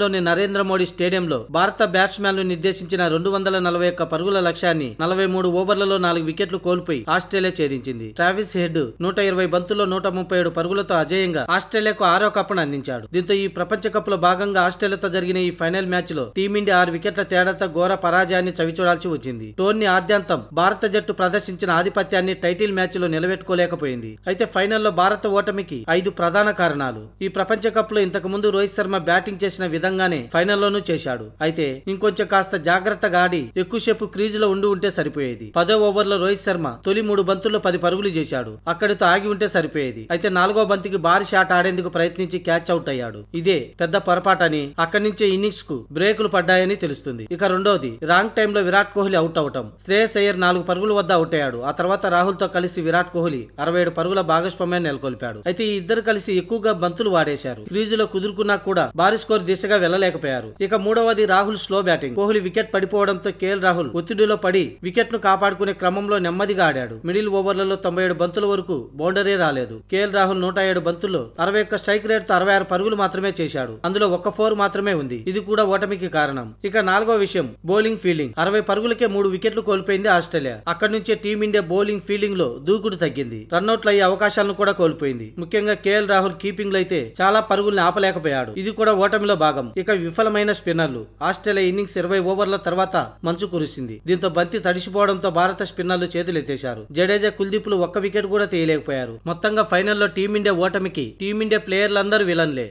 లోని నరేంద్ర మోడీ స్టేడియంలో భారత బ్యాట్స్మెన్లు నిర్దేశించిన రెండు వందల నలభై ఒక్క పరుగుల లక్ష్యాన్ని నలభై మూడు ఓవర్లలో నాలుగు వికెట్లు కోల్పోయి ఆస్ట్రేలియా ఛేదించింది ట్రావిస్ హెడ్ నూట ఇరవై బంతుల్లో నూట ముప్పై ఏడు పరుగులతో అజేయంగా ఆస్ట్రేలియాకు ఆరో కప్పును అందించాడు దీంతో ఈ ప్రపంచ కప్ లో భాగంగా ఆస్ట్రేలియాతో జరిగిన ఈ ఫైనల్ మ్యాచ్ లో టీమిండియా ఆరు వికెట్ల తేడాతో ఘోర పరాజయాన్ని చవిచూడాల్సి వచ్చింది టోర్నీ ఆద్యంతం భారత జట్టు ప్రదర్శించిన ఆధిపత్యాన్ని టైటిల్ మ్యాచ్ లో నిలబెట్టుకోలేకపోయింది అయితే ఫైనల్లో భారత ఓటమికి ఐదు ప్రధాన కారణాలు ఈ ప్రపంచ కప్ లో ఇంతకు ముందు రోహిత్ శర్మ బ్యాటింగ్ బ్యాటింగ్ చేసిన విధంగానే ఫైనల్లోనూ చేశాడు అయితే ఇంకొంచెం కాస్త జాగ్రత్తగా గాడి ఎక్కువసేపు లో ఉండి ఉంటే సరిపోయేది పదో ఓవర్లో రోహిత్ శర్మ తొలి మూడు బంతుల్లో పది పరుగులు చేశాడు అక్కడితో ఆగి ఉంటే సరిపోయేది అయితే నాలుగో బంతికి భారీ షాట్ ఆడేందుకు ప్రయత్నించి క్యాచ్ అవుట్ అయ్యాడు ఇదే పెద్ద పొరపాటని అక్కడి నుంచే ఇన్నింగ్స్ కు బ్రేకులు పడ్డాయని తెలుస్తుంది ఇక రెండోది రాంగ్ లో విరాట్ కోహ్లీ అవుట్ అవటం శ్రేయస్ అయ్యర్ నాలుగు పరుగుల వద్ద అవుట్ అయ్యాడు ఆ తర్వాత రాహుల్ తో కలిసి విరాట్ కోహ్లీ అరవై ఏడు పరుగుల భాగస్వామ్యాన్ని నెలకొల్పాడు అయితే ఈ ఇద్దరు కలిసి ఎక్కువగా బంతులు వాడేశారు క్రీజులో కుదురుకున్నా కూడా భారీ భారీ స్కోర్ దిశగా వెళ్లలేకపోయారు ఇక మూడవది Rahul slow batting Kohli wicket పడిపోవడంతో కేఎల్ రాహుల్ ఒత్తిడిలో పడి వికెట్ ను కాపాడుకునే క్రమంలో నెమ్మదిగా ఆడాడు మిడిల్ ఓవర్లలో తొంభై ఏడు బంతుల వరకు బౌండరీ రాలేదు కేఎల్ రాహుల్ నూట ఏడు బంతుల్లో అరవై స్ట్రైక్ రేట్ తో అరవై ఆరు పరుగులు మాత్రమే చేశాడు అందులో ఒక్క ఫోర్ మాత్రమే ఉంది ఇది కూడా ఓటమికి కారణం ఇక నాలుగో విషయం బౌలింగ్ ఫీల్డింగ్ అరవై పరుగులకే మూడు వికెట్లు కోల్పోయింది ఆస్ట్రేలియా అక్కడి నుంచే టీమిండియా బౌలింగ్ ఫీల్డింగ్ లో దూకుడు తగ్గింది రన్అట్లు అయ్యే అవకాశాలను కూడా కోల్పోయింది ముఖ్యంగా కేఎల్ రాహుల్ కీపింగ్ లో అయితే చాలా పరుగుల్ని ఆపలేకపోయాడు ఇది కూడా ఓటమిలో భాగం ఇక విఫలమైన స్పిన్నర్లు ఆస్ట్రేలియా ఇన్నింగ్స్ ఇరవై ఓవర్ల తర్వాత మంచు కురిసింది దీంతో బంతి తడిసిపోవడంతో భారత స్పిన్నర్లు చేతులెత్తేశారు జడేజా కుల్దీప్లు ఒక్క వికెట్ కూడా తీయలేకపోయారు మొత్తంగా ఫైనల్లో టీమిండియా ఓటమికి టీమిండియా ప్లేయర్లందరూ విలన్లే